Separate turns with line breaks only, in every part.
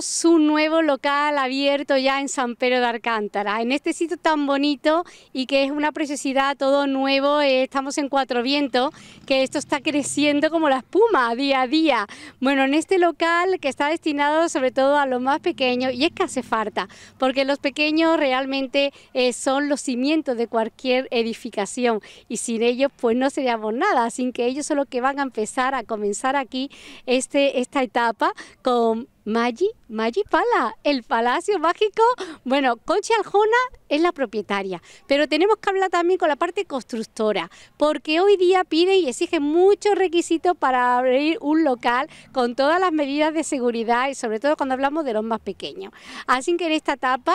su un nuevo local abierto ya en San Pedro de Alcántara, en este sitio tan bonito y que es una preciosidad, todo nuevo, eh, estamos en Cuatro Vientos, que esto está creciendo como la espuma día a día. Bueno, en este local que está destinado sobre todo a los más pequeños, y es que hace falta, porque los pequeños realmente eh, son los cimientos de cualquier edificación y sin ellos pues no seríamos nada, sin que ellos son los que van a empezar a comenzar aquí este, esta etapa con Maggi, Maggi Pala, el Palacio Mágico. Bueno, coche Aljona es la propietaria, pero tenemos que hablar también con la parte constructora, porque hoy día pide y exige muchos requisitos para abrir un local con todas las medidas de seguridad y sobre todo cuando hablamos de los más pequeños. Así que en esta etapa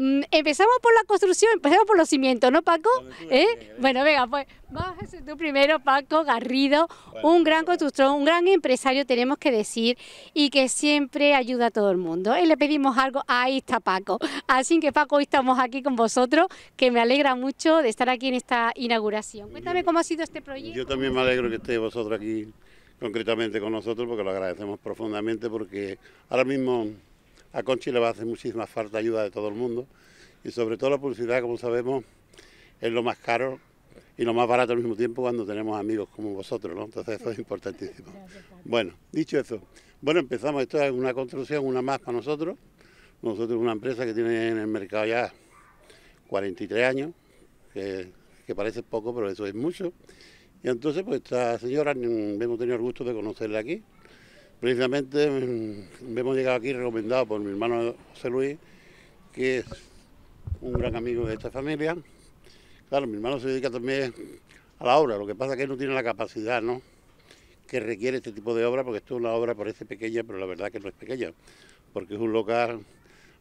Mm, empezamos por la construcción, empezamos por los cimientos, ¿no, Paco? ¿Eh? Bueno, venga, pues bájese tú primero, Paco Garrido, un gran constructor, un gran empresario, tenemos que decir, y que siempre ayuda a todo el mundo. Y eh, le pedimos algo, ahí está Paco. Así que, Paco, hoy estamos aquí con vosotros, que me alegra mucho de estar aquí en esta inauguración. Cuéntame cómo ha sido este proyecto.
Yo también me alegro que estéis vosotros aquí concretamente con nosotros, porque lo agradecemos profundamente, porque ahora mismo a Conchi le va a hacer muchísima falta ayuda de todo el mundo y sobre todo la publicidad, como sabemos, es lo más caro y lo más barato al mismo tiempo cuando tenemos amigos como vosotros, ¿no? Entonces eso es importantísimo. Bueno, dicho eso, bueno, empezamos, esto es una construcción, una más para nosotros. Nosotros es una empresa que tiene en el mercado ya 43 años, que, que parece poco, pero eso es mucho. Y entonces, pues esta señora, mm, hemos tenido el gusto de conocerla aquí, Precisamente mm, hemos llegado aquí recomendado por mi hermano José Luis, que es un gran amigo de esta familia. Claro, mi hermano se dedica también a la obra, lo que pasa es que él no tiene la capacidad ¿no? que requiere este tipo de obra, porque esto es una obra, parece pequeña, pero la verdad que no es pequeña, porque es un local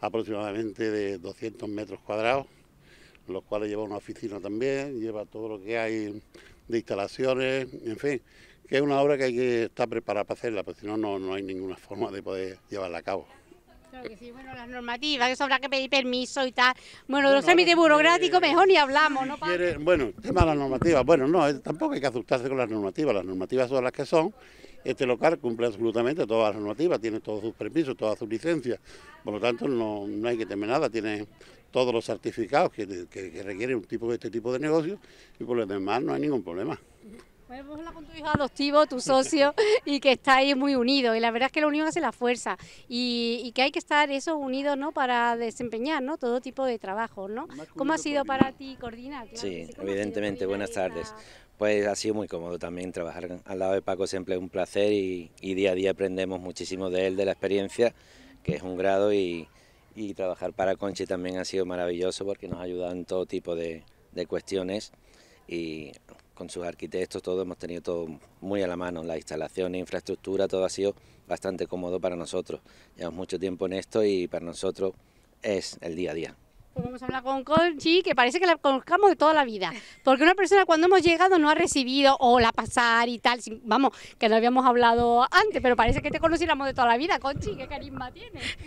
aproximadamente de 200 metros cuadrados, los cuales lleva una oficina también, lleva todo lo que hay de instalaciones, en fin, que es una obra que hay que estar preparada para hacerla, porque si no, no hay ninguna forma de poder llevarla a cabo. Claro
que sí, bueno, las normativas, eso habrá que pedir permiso y tal. Bueno, de los trámites eh, burocráticos mejor ni hablamos, ¿no?
bueno, tema de las normativas. Bueno, no, eh, tampoco hay que asustarse con las normativas. Las normativas son las que son. Este local cumple absolutamente todas las normativas, tiene todos sus permisos, todas sus licencias. Por lo tanto, no, no hay que temer nada, tiene todos los certificados que, requiere un tipo, de este tipo de negocio y por lo demás no hay ningún problema
con tu hijo adoptivo, tu socio, y que está ahí muy unido Y la verdad es que la unión hace la fuerza y, que hay que estar eso unidos ¿no? para desempeñar ¿no? todo tipo de trabajo. ¿no? ¿Cómo ha sido para ti coordinar? sí,
evidentemente, buenas tardes. Pues ha sido muy cómodo también trabajar al lado de Paco, siempre es un placer y, día a día aprendemos muchísimo de él, de la experiencia, que es un grado y, trabajar para Conchi también ha sido maravilloso porque nos ha en todo tipo de, de cuestiones y con sus arquitectos, todo hemos tenido todo muy a la mano, instalación, instalaciones, infraestructura, todo ha sido bastante cómodo para nosotros. Llevamos mucho tiempo en esto y para nosotros es el día a día.
Pues vamos a hablar con Conchi, que parece que la conozcamos de toda la vida, porque una persona cuando hemos llegado no ha recibido la pasar y tal, vamos, que no habíamos hablado antes, pero parece que te conociéramos de toda la vida, Conchi, qué carisma tienes.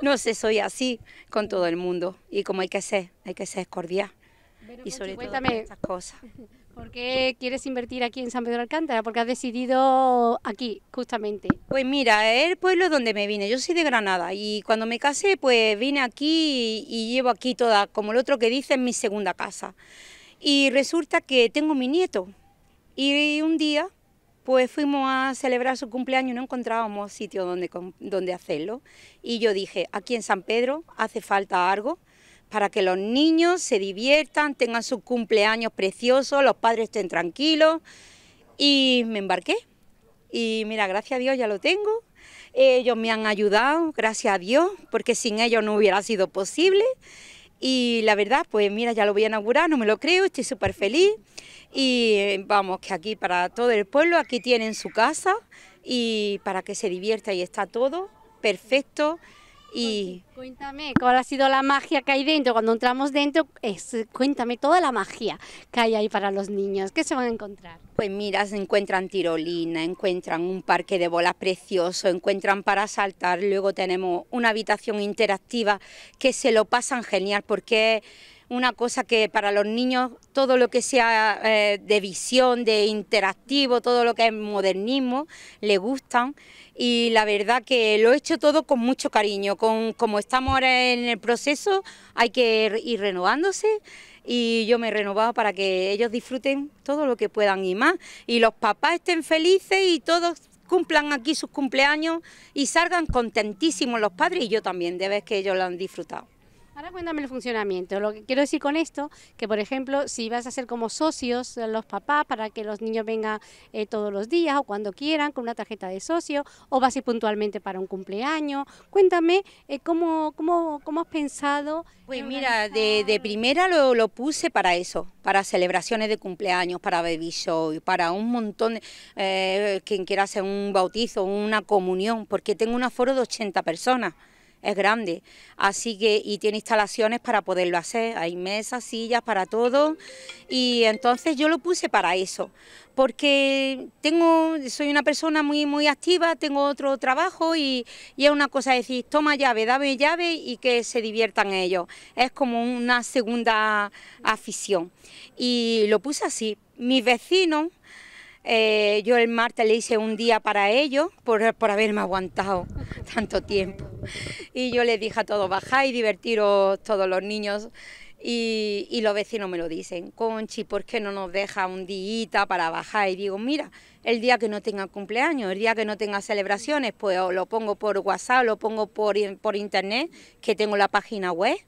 no sé, soy así con todo el mundo y como hay que ser, hay que ser cordial.
y sobre todo cuéntame. estas cosas. ¿Por qué quieres invertir aquí en San Pedro de Alcántara? Porque has decidido aquí, justamente. Pues mira, el pueblo donde me vine. Yo soy de Granada
y cuando me casé, pues vine aquí y, llevo aquí toda, como el otro que dice, en mi segunda casa. Y resulta que tengo mi nieto. Y un día, pues fuimos a celebrar su cumpleaños y no encontrábamos sitio donde, donde hacerlo. Y yo dije, aquí en San Pedro hace falta algo para que los niños se diviertan, tengan sus cumpleaños preciosos, los padres estén tranquilos. Y me embarqué. Y mira, gracias a Dios ya lo tengo. Ellos me han ayudado, gracias a Dios, porque sin ellos no hubiera sido posible. Y la verdad, pues mira, ya lo voy a inaugurar, no me lo creo, estoy súper feliz. Y eh, vamos, que aquí para todo el pueblo, aquí tienen su casa y para que se divierta y está todo perfecto.
Y cuéntame, ¿cuál ha sido la magia que hay dentro? Cuando entramos dentro, es, cuéntame toda la magia que hay ahí para los niños. ¿Qué se van a encontrar? Pues mira, se encuentran
tirolina, encuentran un parque de bolas precioso, encuentran para saltar. Luego tenemos una habitación interactiva que se lo pasan genial porque una cosa que para los niños todo lo que sea eh, de visión, de interactivo, todo lo que es modernismo, le gustan y la verdad que lo he hecho todo con mucho cariño, con, como estamos ahora en el proceso hay que ir renovándose y yo me he renovado para que ellos disfruten todo lo que puedan y más y los papás estén felices y todos cumplan aquí sus cumpleaños y salgan contentísimos los padres y yo también, de vez que ellos lo han disfrutado.
Ahora cuéntame el funcionamiento. Lo que quiero decir con esto, que por ejemplo, si vas a ser como socios los papás para que los niños vengan eh, todos los días o cuando quieran con una tarjeta de socio, o vas a ir puntualmente para un cumpleaños, cuéntame eh, cómo, cómo, cómo has pensado. Pues mira, de, primera lo, puse
para eso, para celebraciones de cumpleaños, para baby show, para un montón, de, eh, quien quiera hacer un bautizo, una comunión, porque tengo un aforo de 80 personas es grande, así que y tiene instalaciones para poderlo hacer, hay mesas, sillas para todo y entonces yo lo puse para eso, porque tengo soy una persona muy muy activa, tengo otro trabajo y, y es una cosa decir, toma llave, dame llave y que se diviertan ellos. Es como una segunda afición y lo puse así. Mis vecinos eh, yo el martes le hice un día para ellos por, haberme aguantado tanto tiempo. Y yo les dije a todos, bajáis, divertiros todos los niños. Y, los vecinos me lo dicen, Conchi, ¿por qué no nos deja un día para bajar? Y digo, mira, el día que no tenga cumpleaños, el día que no tenga celebraciones, pues lo pongo por WhatsApp, lo pongo por, por internet, que tengo la página web,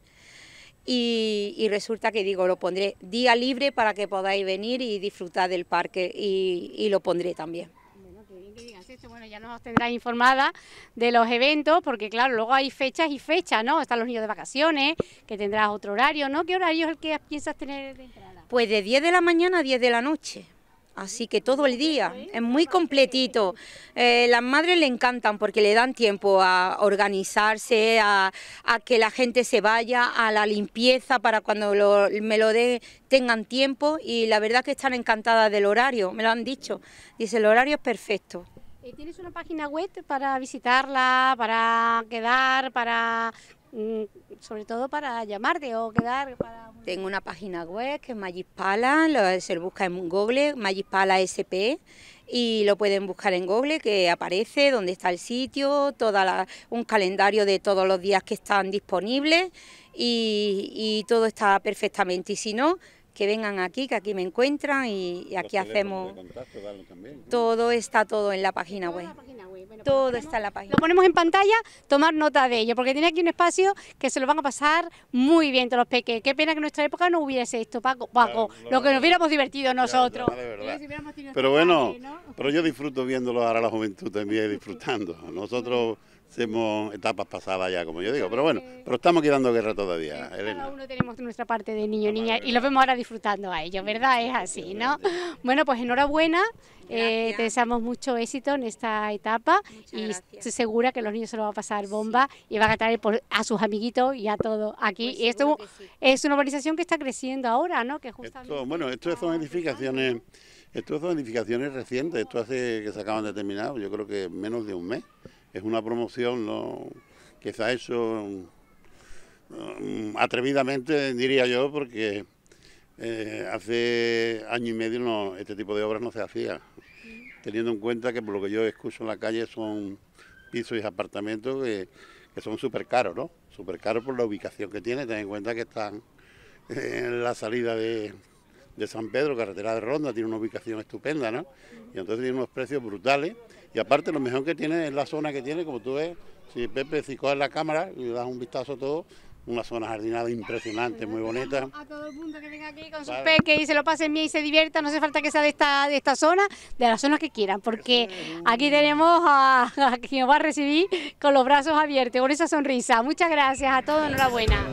y, resulta que digo, lo pondré día libre para que podáis venir y disfrutar del parque y, lo pondré también.
Bueno, que digas esto. bueno, ya nos tendrás informada de los eventos, porque claro, luego hay fechas y fechas, ¿no? Están los niños de vacaciones, que tendrás otro horario, ¿no? ¿Qué horario es el que piensas tener de entrada? Pues de 10 de la mañana a 10 de la noche. Así que todo el día, es muy
completito. Eh, las madres le encantan porque le dan tiempo a organizarse, a, que la gente se vaya, a la limpieza para cuando me lo de, tengan tiempo y la verdad que están encantadas del horario, me lo han dicho. Dice, el horario
es perfecto. Eh, ¿Tienes una página web para visitarla, para quedar, para Mm, sobre todo para llamarte o quedar para... Tengo una página
web que es Magispala, se busca en Google, Magispala SP, y lo pueden buscar en Google, que aparece dónde está el sitio, toda la, un calendario de todos los días que están disponibles y, todo está perfectamente. Y si no, que vengan aquí, que aquí me encuentran y, aquí hacemos... Todo
está todo en La página web?
Todo está en la página. Lo
ponemos en pantalla, tomar nota de ello, porque tiene aquí un espacio que se lo van a pasar muy bien todos los pequeños... Qué pena que en nuestra época no hubiese esto, Paco. Paco, lo, que nos hubiéramos divertido nosotros.
pero bueno, pero yo disfruto viéndolo ahora la juventud también, disfrutando. Nosotros hacemos etapas pasadas ya, como yo digo. Pero bueno, pero estamos quedando guerra todavía, sí, uno
tenemos nuestra parte de niño, niña, y lo vemos ahora disfrutando a ellos, ¿verdad? Es así, ¿no? Bueno, pues enhorabuena. Eh, te deseamos mucho éxito en esta etapa y se estoy segura que los niños se lo va a pasar bomba y van a traer a sus amiguitos y a todos aquí. Pues y esto es una organización que está creciendo ahora, ¿no? Que justamente
bueno, esto son edificaciones, esto son edificaciones recientes, esto hace que se acaban de terminar, yo creo que menos de un mes es una promoción ¿no? que se ha hecho mm, atrevidamente, diría yo, porque eh, hace año y medio este tipo de obras no se hacía, teniendo en cuenta que por lo que yo escucho en la calle son pisos y apartamentos que, son súper caros, ¿no? Súper caros por la ubicación que tiene, ten en cuenta que están en la salida de, de San Pedro, carretera de Ronda, tiene una ubicación estupenda, ¿no? Y entonces tiene unos precios brutales. Y aparte, lo mejor que tiene es la zona que tiene, como tú ves, si Pepe, si coges la cámara y le das un vistazo a todo, una zona jardinada impresionante, muy bonita. A todo el mundo
que venga aquí con sus peques y se lo pasen bien y se divierta no hace falta que sea de esta, de esta zona, de las zonas que quieran, porque aquí tenemos a, a quien va a recibir con los brazos abiertos, con esa sonrisa. Muchas gracias a todos, enhorabuena.